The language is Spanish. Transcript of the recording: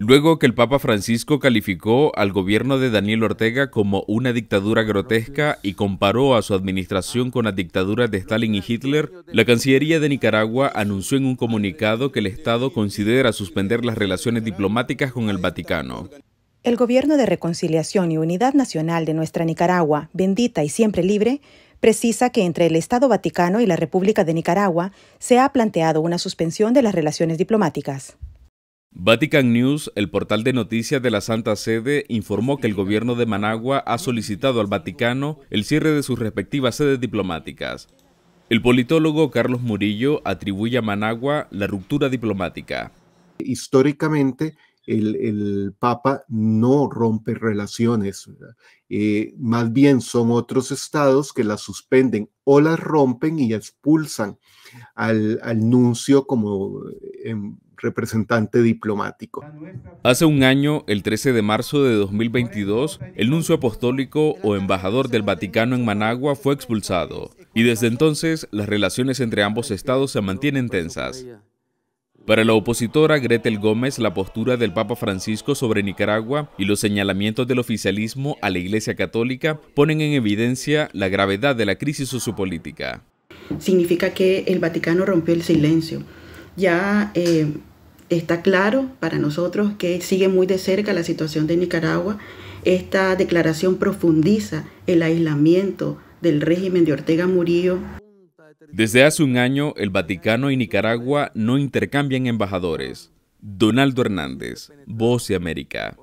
Luego que el Papa Francisco calificó al gobierno de Daniel Ortega como una dictadura grotesca y comparó a su administración con las dictaduras de Stalin y Hitler, la Cancillería de Nicaragua anunció en un comunicado que el Estado considera suspender las relaciones diplomáticas con el Vaticano. El Gobierno de Reconciliación y Unidad Nacional de nuestra Nicaragua, bendita y siempre libre, precisa que entre el Estado Vaticano y la República de Nicaragua se ha planteado una suspensión de las relaciones diplomáticas. Vatican News, el portal de noticias de la Santa Sede, informó que el gobierno de Managua ha solicitado al Vaticano el cierre de sus respectivas sedes diplomáticas. El politólogo Carlos Murillo atribuye a Managua la ruptura diplomática. Históricamente, el, Papa no rompe relaciones, eh, más bien son otros estados que las suspenden o las rompen y expulsan al, al nuncio como representante diplomático. Hace un año, el 13 de marzo de 2022, el nuncio apostólico o embajador del Vaticano en Managua fue expulsado y desde entonces las relaciones entre ambos estados se mantienen tensas. Para la opositora Gretel Gómez, la postura del Papa Francisco sobre Nicaragua y los señalamientos del oficialismo a la Iglesia Católica ponen en evidencia la gravedad de la crisis sociopolítica. Significa que el Vaticano rompió el silencio, ya eh, está claro para nosotros que sigue muy de cerca la situación de Nicaragua. Esta declaración profundiza el aislamiento del régimen de Ortega Murillo. Desde hace un año, el Vaticano y Nicaragua no intercambian embajadores. Donaldo Hernández, Voz de América.